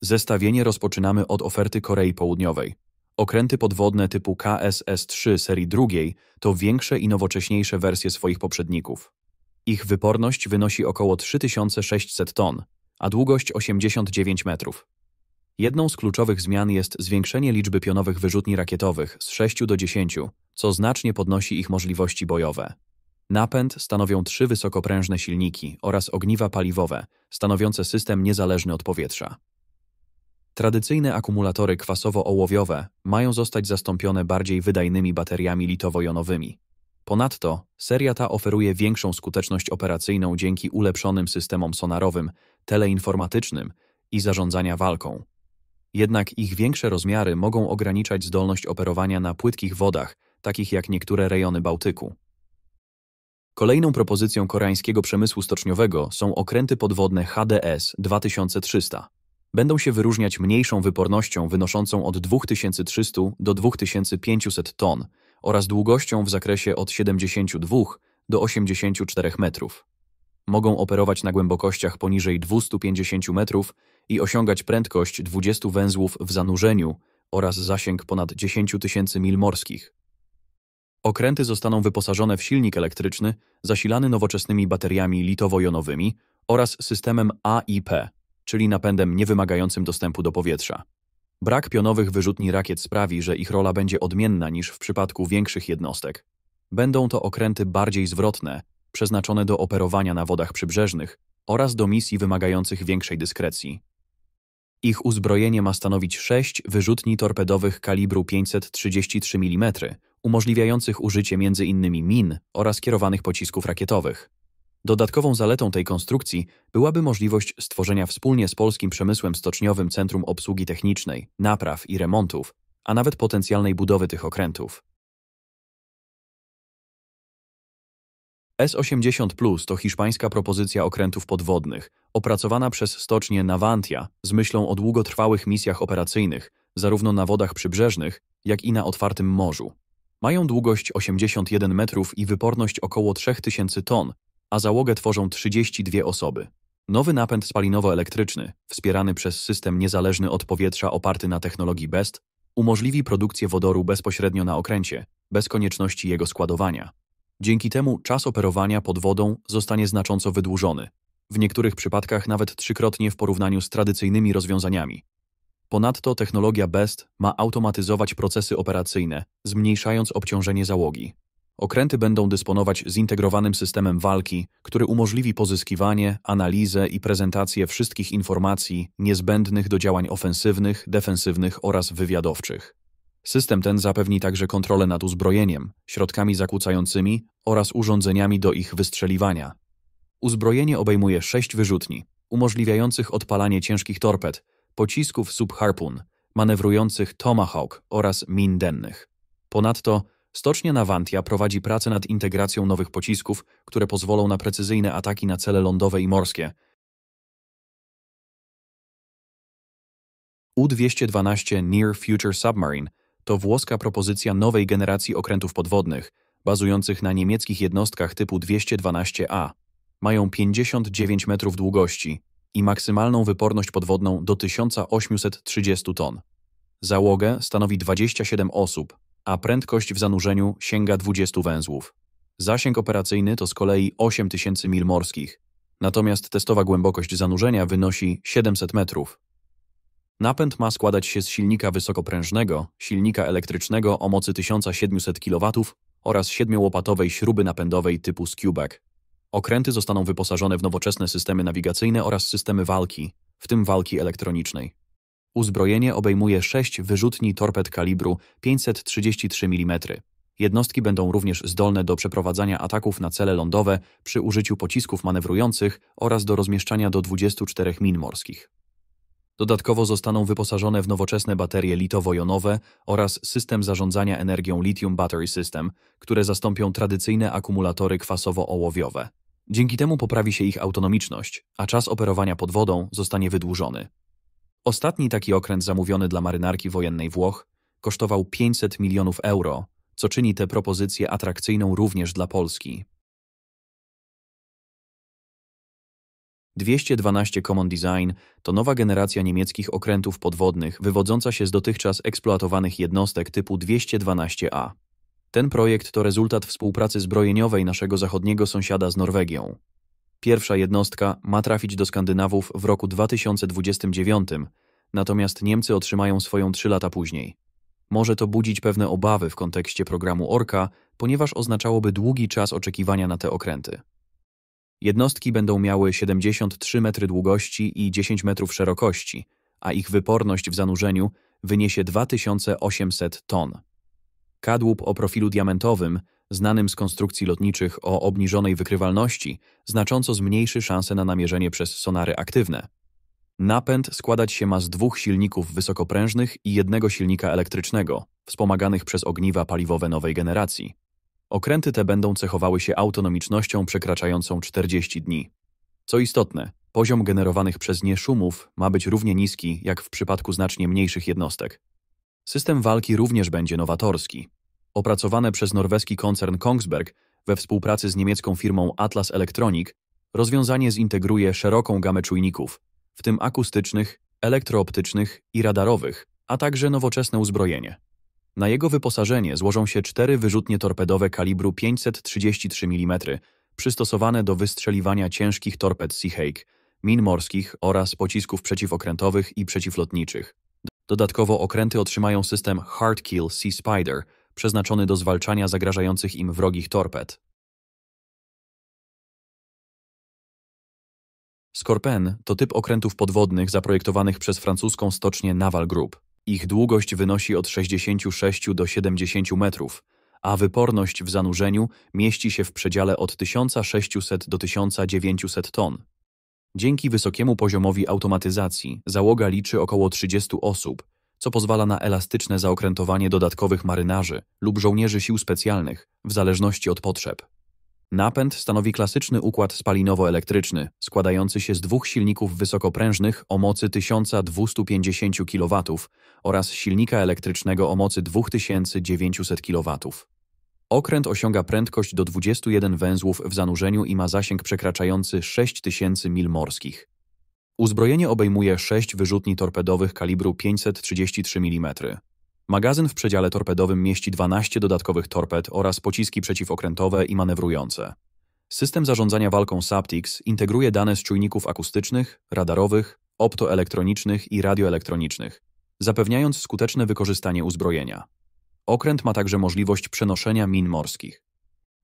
Zestawienie rozpoczynamy od oferty Korei Południowej. Okręty podwodne typu KSS-3 serii drugiej to większe i nowocześniejsze wersje swoich poprzedników. Ich wyporność wynosi około 3600 ton, a długość 89 metrów. Jedną z kluczowych zmian jest zwiększenie liczby pionowych wyrzutni rakietowych z 6 do 10, co znacznie podnosi ich możliwości bojowe. Napęd stanowią trzy wysokoprężne silniki oraz ogniwa paliwowe, stanowiące system niezależny od powietrza. Tradycyjne akumulatory kwasowo-ołowiowe mają zostać zastąpione bardziej wydajnymi bateriami litowo-jonowymi. Ponadto seria ta oferuje większą skuteczność operacyjną dzięki ulepszonym systemom sonarowym, teleinformatycznym i zarządzania walką. Jednak ich większe rozmiary mogą ograniczać zdolność operowania na płytkich wodach, takich jak niektóre rejony Bałtyku. Kolejną propozycją koreańskiego przemysłu stoczniowego są okręty podwodne HDS 2300 będą się wyróżniać mniejszą wypornością wynoszącą od 2300 do 2500 ton oraz długością w zakresie od 72 do 84 metrów. Mogą operować na głębokościach poniżej 250 metrów i osiągać prędkość 20 węzłów w zanurzeniu oraz zasięg ponad 10 tysięcy mil morskich. Okręty zostaną wyposażone w silnik elektryczny zasilany nowoczesnymi bateriami litowo-jonowymi oraz systemem AIP czyli napędem niewymagającym dostępu do powietrza. Brak pionowych wyrzutni rakiet sprawi, że ich rola będzie odmienna niż w przypadku większych jednostek. Będą to okręty bardziej zwrotne, przeznaczone do operowania na wodach przybrzeżnych oraz do misji wymagających większej dyskrecji. Ich uzbrojenie ma stanowić sześć wyrzutni torpedowych kalibru 533 mm, umożliwiających użycie m.in. min oraz kierowanych pocisków rakietowych. Dodatkową zaletą tej konstrukcji byłaby możliwość stworzenia wspólnie z polskim przemysłem stoczniowym Centrum Obsługi Technicznej, napraw i remontów, a nawet potencjalnej budowy tych okrętów. S-80 Plus to hiszpańska propozycja okrętów podwodnych, opracowana przez stocznię Navantia z myślą o długotrwałych misjach operacyjnych, zarówno na wodach przybrzeżnych, jak i na otwartym morzu. Mają długość 81 metrów i wyporność około 3000 ton, a załogę tworzą 32 osoby. Nowy napęd spalinowo-elektryczny, wspierany przez system niezależny od powietrza oparty na technologii BEST, umożliwi produkcję wodoru bezpośrednio na okręcie, bez konieczności jego składowania. Dzięki temu czas operowania pod wodą zostanie znacząco wydłużony, w niektórych przypadkach nawet trzykrotnie w porównaniu z tradycyjnymi rozwiązaniami. Ponadto technologia BEST ma automatyzować procesy operacyjne, zmniejszając obciążenie załogi. Okręty będą dysponować zintegrowanym systemem walki, który umożliwi pozyskiwanie, analizę i prezentację wszystkich informacji niezbędnych do działań ofensywnych, defensywnych oraz wywiadowczych. System ten zapewni także kontrolę nad uzbrojeniem, środkami zakłócającymi oraz urządzeniami do ich wystrzeliwania. Uzbrojenie obejmuje sześć wyrzutni, umożliwiających odpalanie ciężkich torped, pocisków subharpun, manewrujących Tomahawk oraz min dennych. Ponadto Stocznia Navantia prowadzi pracę nad integracją nowych pocisków, które pozwolą na precyzyjne ataki na cele lądowe i morskie. U-212 Near Future Submarine to włoska propozycja nowej generacji okrętów podwodnych, bazujących na niemieckich jednostkach typu 212A. Mają 59 metrów długości i maksymalną wyporność podwodną do 1830 ton. Załogę stanowi 27 osób, a prędkość w zanurzeniu sięga 20 węzłów. Zasięg operacyjny to z kolei 8000 mil morskich, natomiast testowa głębokość zanurzenia wynosi 700 metrów. Napęd ma składać się z silnika wysokoprężnego, silnika elektrycznego o mocy 1700 kW oraz siedmiołopatowej śruby napędowej typu Skewback. Okręty zostaną wyposażone w nowoczesne systemy nawigacyjne oraz systemy walki, w tym walki elektronicznej. Uzbrojenie obejmuje 6 wyrzutni torped kalibru 533 mm. Jednostki będą również zdolne do przeprowadzania ataków na cele lądowe przy użyciu pocisków manewrujących oraz do rozmieszczania do 24 min morskich. Dodatkowo zostaną wyposażone w nowoczesne baterie litowo-jonowe oraz system zarządzania energią Lithium Battery System, które zastąpią tradycyjne akumulatory kwasowo-ołowiowe. Dzięki temu poprawi się ich autonomiczność, a czas operowania pod wodą zostanie wydłużony. Ostatni taki okręt zamówiony dla marynarki wojennej Włoch kosztował 500 milionów euro, co czyni tę propozycję atrakcyjną również dla Polski. 212 Common Design to nowa generacja niemieckich okrętów podwodnych wywodząca się z dotychczas eksploatowanych jednostek typu 212A. Ten projekt to rezultat współpracy zbrojeniowej naszego zachodniego sąsiada z Norwegią. Pierwsza jednostka ma trafić do Skandynawów w roku 2029, natomiast Niemcy otrzymają swoją trzy lata później. Może to budzić pewne obawy w kontekście programu Orka, ponieważ oznaczałoby długi czas oczekiwania na te okręty. Jednostki będą miały 73 metry długości i 10 metrów szerokości, a ich wyporność w zanurzeniu wyniesie 2800 ton. Kadłub o profilu diamentowym znanym z konstrukcji lotniczych o obniżonej wykrywalności, znacząco zmniejszy szanse na namierzenie przez sonary aktywne. Napęd składać się ma z dwóch silników wysokoprężnych i jednego silnika elektrycznego, wspomaganych przez ogniwa paliwowe nowej generacji. Okręty te będą cechowały się autonomicznością przekraczającą 40 dni. Co istotne, poziom generowanych przez nie szumów ma być równie niski jak w przypadku znacznie mniejszych jednostek. System walki również będzie nowatorski, opracowane przez norweski koncern Kongsberg we współpracy z niemiecką firmą Atlas Elektronik, rozwiązanie zintegruje szeroką gamę czujników, w tym akustycznych, elektrooptycznych i radarowych, a także nowoczesne uzbrojenie. Na jego wyposażenie złożą się cztery wyrzutnie torpedowe kalibru 533 mm, przystosowane do wystrzeliwania ciężkich torped Sea min morskich oraz pocisków przeciwokrętowych i przeciwlotniczych. Dodatkowo okręty otrzymają system Hard Kill Sea Spider, przeznaczony do zwalczania zagrażających im wrogich torped. Skorpen to typ okrętów podwodnych zaprojektowanych przez francuską stocznię Naval Group. Ich długość wynosi od 66 do 70 metrów, a wyporność w zanurzeniu mieści się w przedziale od 1600 do 1900 ton. Dzięki wysokiemu poziomowi automatyzacji załoga liczy około 30 osób, co pozwala na elastyczne zaokrętowanie dodatkowych marynarzy lub żołnierzy sił specjalnych w zależności od potrzeb. Napęd stanowi klasyczny układ spalinowo-elektryczny, składający się z dwóch silników wysokoprężnych o mocy 1250 kW oraz silnika elektrycznego o mocy 2900 kW. Okręt osiąga prędkość do 21 węzłów w zanurzeniu i ma zasięg przekraczający 6000 mil morskich. Uzbrojenie obejmuje 6 wyrzutni torpedowych kalibru 533 mm. Magazyn w przedziale torpedowym mieści 12 dodatkowych torped oraz pociski przeciwokrętowe i manewrujące. System zarządzania walką Saptix integruje dane z czujników akustycznych, radarowych, optoelektronicznych i radioelektronicznych, zapewniając skuteczne wykorzystanie uzbrojenia. Okręt ma także możliwość przenoszenia min morskich.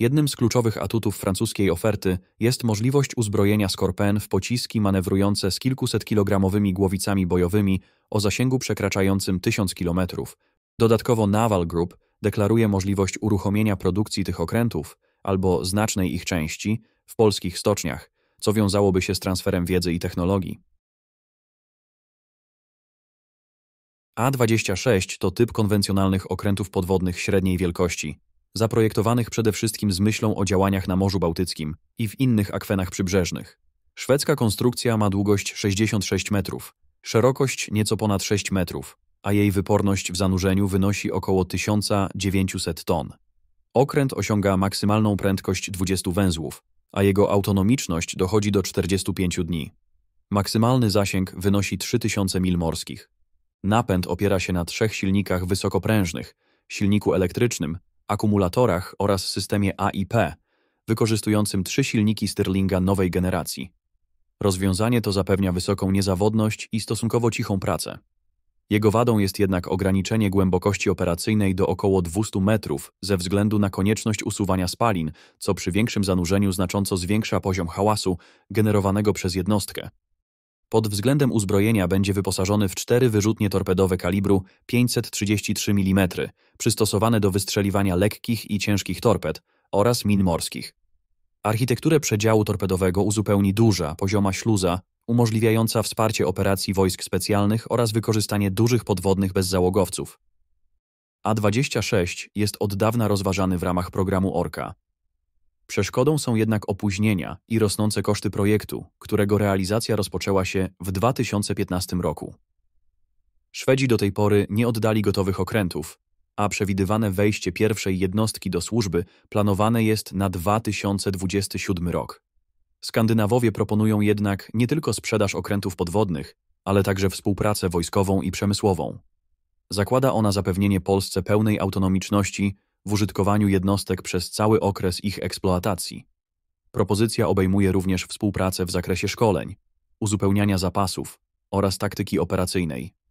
Jednym z kluczowych atutów francuskiej oferty jest możliwość uzbrojenia Skorpen w pociski manewrujące z kilkuset kilogramowymi głowicami bojowymi o zasięgu przekraczającym 1000 km. Dodatkowo Naval Group deklaruje możliwość uruchomienia produkcji tych okrętów albo znacznej ich części w polskich stoczniach, co wiązałoby się z transferem wiedzy i technologii. A-26 to typ konwencjonalnych okrętów podwodnych średniej wielkości, zaprojektowanych przede wszystkim z myślą o działaniach na Morzu Bałtyckim i w innych akwenach przybrzeżnych. Szwedzka konstrukcja ma długość 66 metrów, szerokość nieco ponad 6 metrów, a jej wyporność w zanurzeniu wynosi około 1900 ton. Okręt osiąga maksymalną prędkość 20 węzłów, a jego autonomiczność dochodzi do 45 dni. Maksymalny zasięg wynosi 3000 mil morskich. Napęd opiera się na trzech silnikach wysokoprężnych, silniku elektrycznym, akumulatorach oraz systemie AIP, wykorzystującym trzy silniki Stirlinga nowej generacji. Rozwiązanie to zapewnia wysoką niezawodność i stosunkowo cichą pracę. Jego wadą jest jednak ograniczenie głębokości operacyjnej do około 200 metrów ze względu na konieczność usuwania spalin, co przy większym zanurzeniu znacząco zwiększa poziom hałasu generowanego przez jednostkę. Pod względem uzbrojenia będzie wyposażony w cztery wyrzutnie torpedowe kalibru 533 mm, przystosowane do wystrzeliwania lekkich i ciężkich torped oraz min morskich. Architekturę przedziału torpedowego uzupełni duża, pozioma śluza, umożliwiająca wsparcie operacji wojsk specjalnych oraz wykorzystanie dużych podwodnych bezzałogowców. A-26 jest od dawna rozważany w ramach programu ORKA, Przeszkodą są jednak opóźnienia i rosnące koszty projektu, którego realizacja rozpoczęła się w 2015 roku. Szwedzi do tej pory nie oddali gotowych okrętów, a przewidywane wejście pierwszej jednostki do służby planowane jest na 2027 rok. Skandynawowie proponują jednak nie tylko sprzedaż okrętów podwodnych, ale także współpracę wojskową i przemysłową. Zakłada ona zapewnienie Polsce pełnej autonomiczności w użytkowaniu jednostek przez cały okres ich eksploatacji. Propozycja obejmuje również współpracę w zakresie szkoleń, uzupełniania zapasów oraz taktyki operacyjnej.